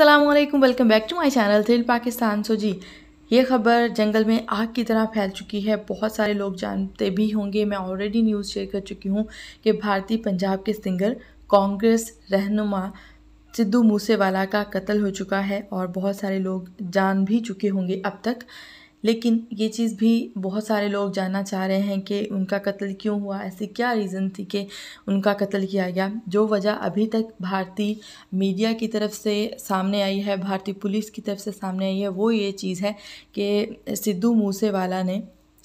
अल्लाम welcome back to my channel thrill Pakistan so जी ये खबर जंगल में आग की तरह फैल चुकी है बहुत सारे लोग जानते भी होंगे मैं ऑलरेडी न्यूज़ शेयर कर चुकी हूँ कि भारतीय पंजाब के सिंगर कांग्रेस रहनुमा सिद्धू मूसेवाला का कत्ल हो चुका है और बहुत सारे लोग जान भी चुके होंगे अब तक लेकिन ये चीज़ भी बहुत सारे लोग जानना चाह रहे हैं कि उनका कत्ल क्यों हुआ ऐसी क्या रीज़न थी कि उनका कत्ल किया गया जो वजह अभी तक भारतीय मीडिया की तरफ से सामने आई है भारतीय पुलिस की तरफ से सामने आई है वो ये चीज़ है कि सिद्धू मूसेवाला ने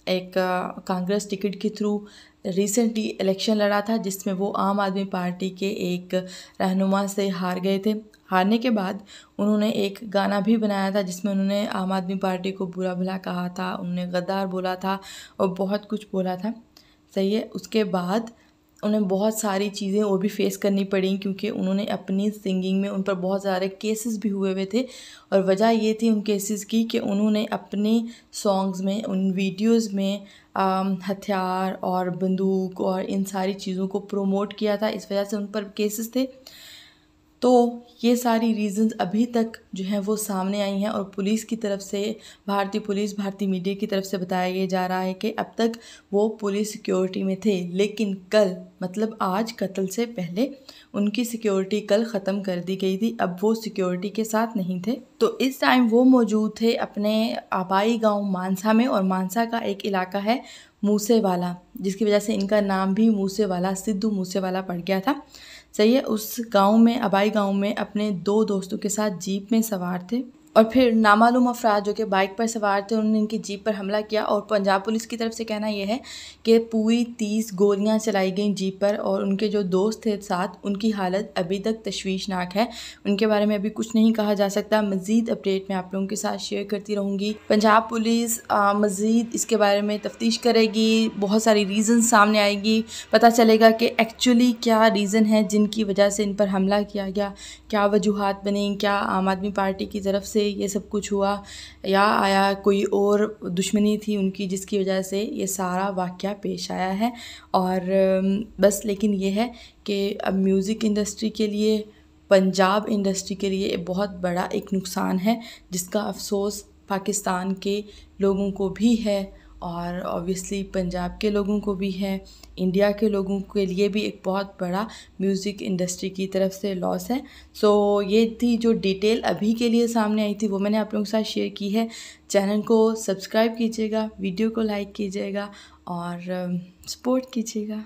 एक कांग्रेस टिकट के थ्रू रिसेंटली इलेक्शन लड़ा था जिसमें वो आम आदमी पार्टी के एक रहनुमा से हार गए थे हारने के बाद उन्होंने एक गाना भी बनाया था जिसमें उन्होंने आम आदमी पार्टी को बुरा भला कहा था उन्होंने गद्दार बोला था और बहुत कुछ बोला था सही है उसके बाद उन्हें बहुत सारी चीज़ें और भी फेस करनी पड़ी क्योंकि उन्होंने अपनी सिंगिंग में उन पर बहुत सारे केसेस भी हुए हुए थे और वजह ये थी उन केसेस की कि उन्होंने अपने सॉन्ग्स में उन वीडियोस में हथियार और बंदूक और इन सारी चीज़ों को प्रोमोट किया था इस वजह से उन पर केसेस थे तो ये सारी रीजंस अभी तक जो हैं वो सामने आई हैं और पुलिस की तरफ से भारतीय पुलिस भारतीय मीडिया की तरफ से बताया ये जा रहा है कि अब तक वो पुलिस सिक्योरिटी में थे लेकिन कल मतलब आज कत्ल से पहले उनकी सिक्योरिटी कल ख़त्म कर दी गई थी अब वो सिक्योरिटी के साथ नहीं थे तो इस टाइम वो मौजूद थे अपने आबाई गाँव मानसा में और मानसा का एक इलाका है मूसेवाला जिसकी वजह से इनका नाम भी मूसेवाला सिद्धू मूसेवाला पड़ गया था सैयद उस गाँव में अबाई गाँव में अपने दो दोस्तों के साथ जीप में सवार थे और फिर नामालूम अफराद जो कि बाइक पर सवार थे उन्होंने इनकी जीप पर हमला किया और पंजाब पुलिस की तरफ से कहना यह है कि पूरी तीस गोलियां चलाई गई जीप पर और उनके जो दोस्त थे साथ उनकी हालत अभी तक तशवीशनाक है उनके बारे में अभी कुछ नहीं कहा जा सकता मज़ीद अपडेट मैं आप लोगों के साथ शेयर करती रहूँगी पंजाब पुलिस मज़ीद इसके बारे में तफ्तीश करेगी बहुत सारी रीज़न सामने आएगी पता चलेगा कि एक्चुअली क्या रीज़न है जिनकी वजह से इन पर हमला किया गया क्या वजूहत बने क्या आम आदमी पार्टी की तरफ से से ये सब कुछ हुआ या आया कोई और दुश्मनी थी उनकी जिसकी वजह से ये सारा वाक़ पेश आया है और बस लेकिन ये है कि अब म्यूज़िक इंडस्ट्री के लिए पंजाब इंडस्ट्री के लिए बहुत बड़ा एक नुकसान है जिसका अफसोस पाकिस्तान के लोगों को भी है और ऑब्वियसली पंजाब के लोगों को भी है इंडिया के लोगों के लिए भी एक बहुत बड़ा म्यूज़िक इंडस्ट्री की तरफ से लॉस है सो so, ये थी जो डिटेल अभी के लिए सामने आई थी वो मैंने आप लोगों के साथ शेयर की है चैनल को सब्सक्राइब कीजिएगा वीडियो को लाइक कीजिएगा और सपोर्ट um, कीजिएगा